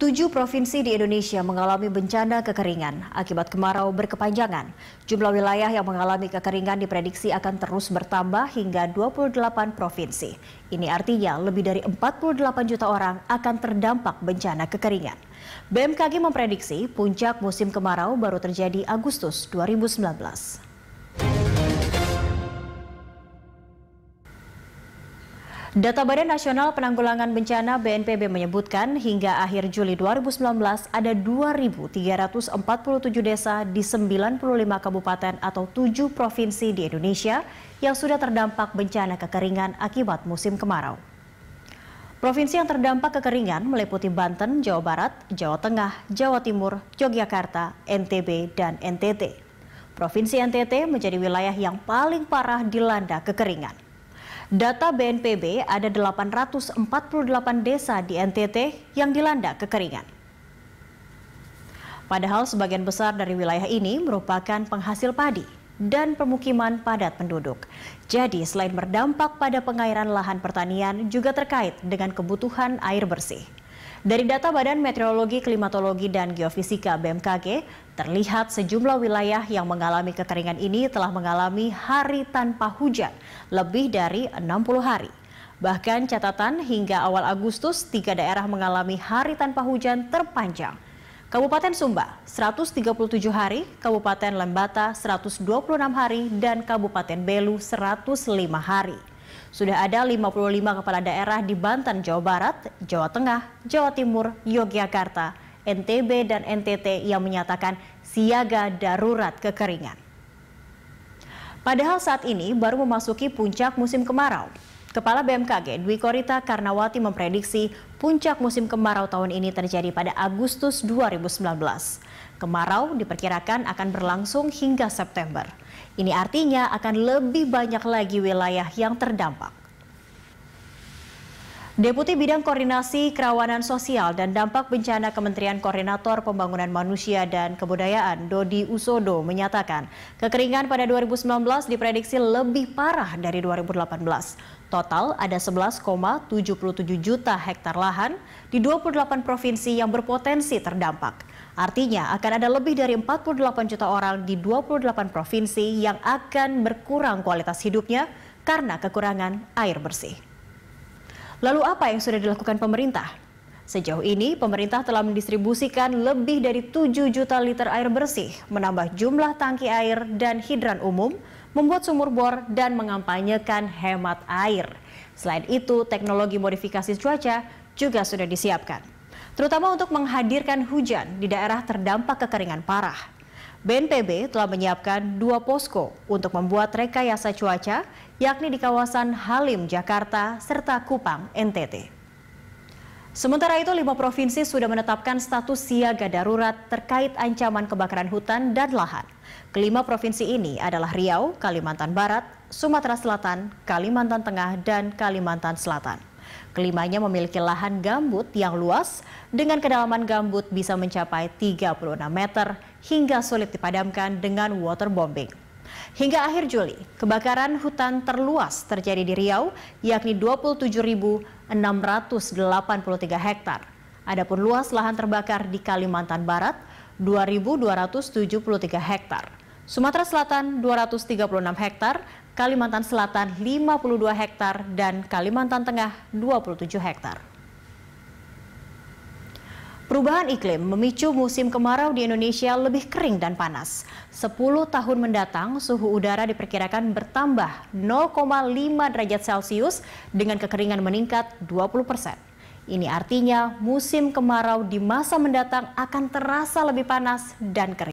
Tujuh provinsi di Indonesia mengalami bencana kekeringan akibat kemarau berkepanjangan. Jumlah wilayah yang mengalami kekeringan diprediksi akan terus bertambah hingga 28 provinsi. Ini artinya lebih dari 48 juta orang akan terdampak bencana kekeringan. BMKG memprediksi puncak musim kemarau baru terjadi Agustus 2019. Data Badan Nasional Penanggulangan Bencana BNPB menyebutkan hingga akhir Juli 2019 ada 2.347 desa di 95 kabupaten atau 7 provinsi di Indonesia yang sudah terdampak bencana kekeringan akibat musim kemarau. Provinsi yang terdampak kekeringan meliputi Banten, Jawa Barat, Jawa Tengah, Jawa Timur, Yogyakarta, NTB, dan NTT. Provinsi NTT menjadi wilayah yang paling parah dilanda kekeringan. Data BNPB ada 848 desa di NTT yang dilanda kekeringan. Padahal sebagian besar dari wilayah ini merupakan penghasil padi dan permukiman padat penduduk. Jadi selain berdampak pada pengairan lahan pertanian juga terkait dengan kebutuhan air bersih. Dari data Badan Meteorologi, Klimatologi, dan Geofisika BMKG, terlihat sejumlah wilayah yang mengalami kekeringan ini telah mengalami hari tanpa hujan, lebih dari 60 hari. Bahkan catatan hingga awal Agustus, tiga daerah mengalami hari tanpa hujan terpanjang. Kabupaten Sumba 137 hari, Kabupaten Lembata 126 hari, dan Kabupaten Belu 105 hari. Sudah ada 55 kepala daerah di Banten, Jawa Barat, Jawa Tengah, Jawa Timur, Yogyakarta, NTB, dan NTT yang menyatakan siaga darurat kekeringan. Padahal saat ini baru memasuki puncak musim kemarau. Kepala BMKG Dwi Korita Karnawati memprediksi puncak musim kemarau tahun ini terjadi pada Agustus 2019. Kemarau diperkirakan akan berlangsung hingga September. Ini artinya akan lebih banyak lagi wilayah yang terdampak. Deputi Bidang Koordinasi Kerawanan Sosial dan Dampak Bencana Kementerian Koordinator Pembangunan Manusia dan Kebudayaan Dodi Usodo menyatakan kekeringan pada 2019 diprediksi lebih parah dari 2018. Total ada 11,77 juta hektar lahan di 28 provinsi yang berpotensi terdampak. Artinya akan ada lebih dari 48 juta orang di 28 provinsi yang akan berkurang kualitas hidupnya karena kekurangan air bersih. Lalu apa yang sudah dilakukan pemerintah? Sejauh ini, pemerintah telah mendistribusikan lebih dari 7 juta liter air bersih, menambah jumlah tangki air dan hidran umum, membuat sumur bor dan mengampanyekan hemat air. Selain itu, teknologi modifikasi cuaca juga sudah disiapkan, terutama untuk menghadirkan hujan di daerah terdampak kekeringan parah. BNPB telah menyiapkan dua posko untuk membuat rekayasa cuaca, yakni di kawasan Halim, Jakarta, serta Kupang, NTT. Sementara itu, lima provinsi sudah menetapkan status siaga darurat terkait ancaman kebakaran hutan dan lahan. Kelima provinsi ini adalah Riau, Kalimantan Barat, Sumatera Selatan, Kalimantan Tengah, dan Kalimantan Selatan. Kelimanya memiliki lahan gambut yang luas dengan kedalaman gambut bisa mencapai 36 meter hingga sulit dipadamkan dengan waterbombing. Hingga akhir Juli, kebakaran hutan terluas terjadi di Riau, yakni 27.683 hektar. Adapun luas lahan terbakar di Kalimantan Barat 2.273 hektar, Sumatera Selatan 236 hektar, Kalimantan Selatan 52 hektar dan Kalimantan Tengah 27 hektar. Perubahan iklim memicu musim kemarau di Indonesia lebih kering dan panas. 10 tahun mendatang, suhu udara diperkirakan bertambah 0,5 derajat Celcius dengan kekeringan meningkat 20 persen. Ini artinya musim kemarau di masa mendatang akan terasa lebih panas dan kering.